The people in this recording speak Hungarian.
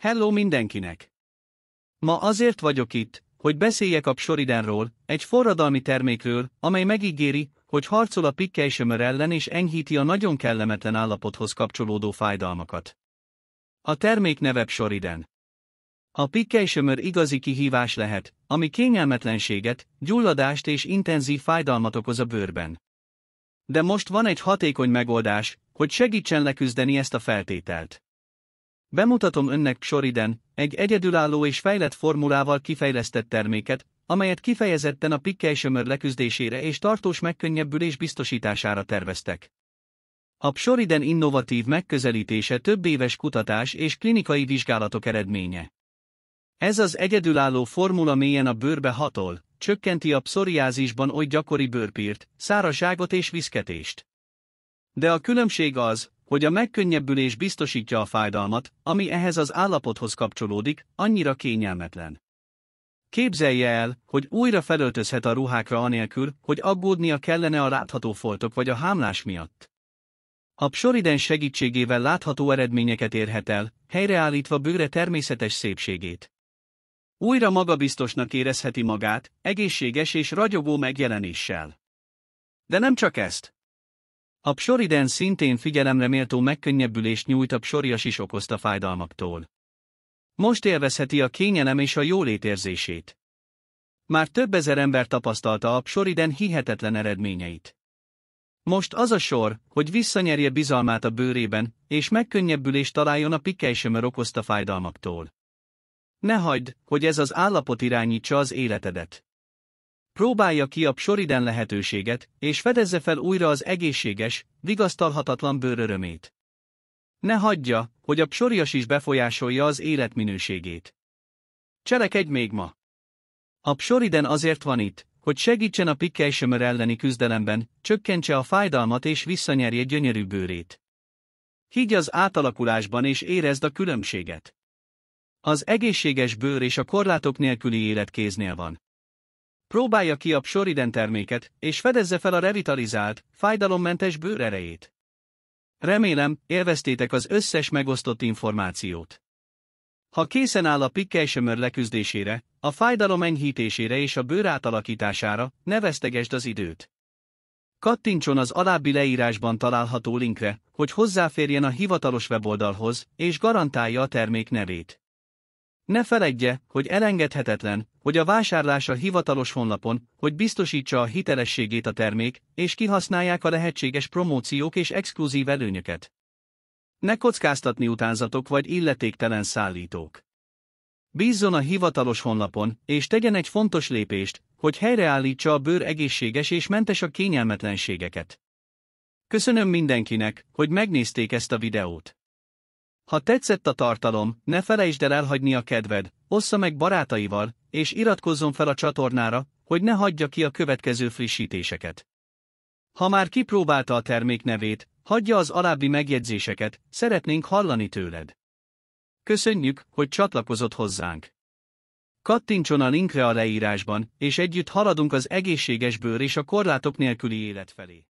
Hello mindenkinek! Ma azért vagyok itt, hogy beszéljek a Psoridenról, egy forradalmi termékről, amely megígéri, hogy harcol a pikkelysemör ellen és enyhíti a nagyon kellemetlen állapothoz kapcsolódó fájdalmakat. A termék neve Psoriden. A pikkelysemör igazi kihívás lehet, ami kényelmetlenséget, gyulladást és intenzív fájdalmat okoz a bőrben. De most van egy hatékony megoldás, hogy segítsen leküzdeni ezt a feltételt. Bemutatom önnek Psoriden, egy egyedülálló és fejlett formulával kifejlesztett terméket, amelyet kifejezetten a pikkelysömör leküzdésére és tartós megkönnyebbülés biztosítására terveztek. A Psoriden innovatív megközelítése több éves kutatás és klinikai vizsgálatok eredménye. Ez az egyedülálló formula mélyen a bőrbe hatol, csökkenti a pszoriázisban oly gyakori bőrpírt, szárazságot és viszketést. De a különbség az, hogy a megkönnyebbülés biztosítja a fájdalmat, ami ehhez az állapothoz kapcsolódik, annyira kényelmetlen. Képzelje el, hogy újra felöltözhet a ruhákra anélkül, hogy aggódnia kellene a látható foltok vagy a hámlás miatt. A psoriden segítségével látható eredményeket érhet el, helyreállítva bőre természetes szépségét. Újra magabiztosnak érezheti magát, egészséges és ragyogó megjelenéssel. De nem csak ezt. A psoriden szintén figyelemre méltó megkönnyebbülést nyújt a psorias is okozta fájdalmaktól. Most élvezheti a kényelem és a jólétérzését. Már több ezer ember tapasztalta a psoriden hihetetlen eredményeit. Most az a sor, hogy visszanyerje bizalmát a bőrében, és megkönnyebbülést találjon a pikkelysömör okozta fájdalmaktól. Ne hagyd, hogy ez az állapot irányítsa az életedet. Próbálja ki a psoriden lehetőséget, és fedezze fel újra az egészséges, vigasztalhatatlan bőr örömét. Ne hagyja, hogy a psorias is befolyásolja az életminőségét. Cselekedj még ma! A psoriden azért van itt, hogy segítsen a pikkelysemör elleni küzdelemben, csökkentse a fájdalmat és visszanyerje gyönyörű bőrét. Higgy az átalakulásban és érezd a különbséget. Az egészséges bőr és a korlátok nélküli élet kéznél van. Próbálja ki a Psoriden terméket, és fedezze fel a revitalizált, fájdalommentes bőr erejét. Remélem, élveztétek az összes megosztott információt. Ha készen áll a pikkelysemör leküzdésére, a fájdalom enyhítésére és a bőr átalakítására, ne vesztegesd az időt. Kattintson az alábbi leírásban található linkre, hogy hozzáférjen a hivatalos weboldalhoz, és garantálja a termék nevét. Ne feledje, hogy elengedhetetlen, hogy a vásárlása a hivatalos honlapon, hogy biztosítsa a hitelességét a termék, és kihasználják a lehetséges promóciók és exkluzív előnyöket. Ne kockáztatni utánzatok vagy illetéktelen szállítók. Bízzon a hivatalos honlapon, és tegyen egy fontos lépést, hogy helyreállítsa a bőr egészséges és mentes a kényelmetlenségeket. Köszönöm mindenkinek, hogy megnézték ezt a videót. Ha tetszett a tartalom, ne felejtsd el elhagyni a kedved, ossza meg barátaival, és iratkozzon fel a csatornára, hogy ne hagyja ki a következő frissítéseket. Ha már kipróbálta a termék nevét, hagyja az alábbi megjegyzéseket, szeretnénk hallani tőled. Köszönjük, hogy csatlakozott hozzánk. Kattintson a linkre a leírásban, és együtt haladunk az egészséges bőr és a korlátok nélküli élet felé.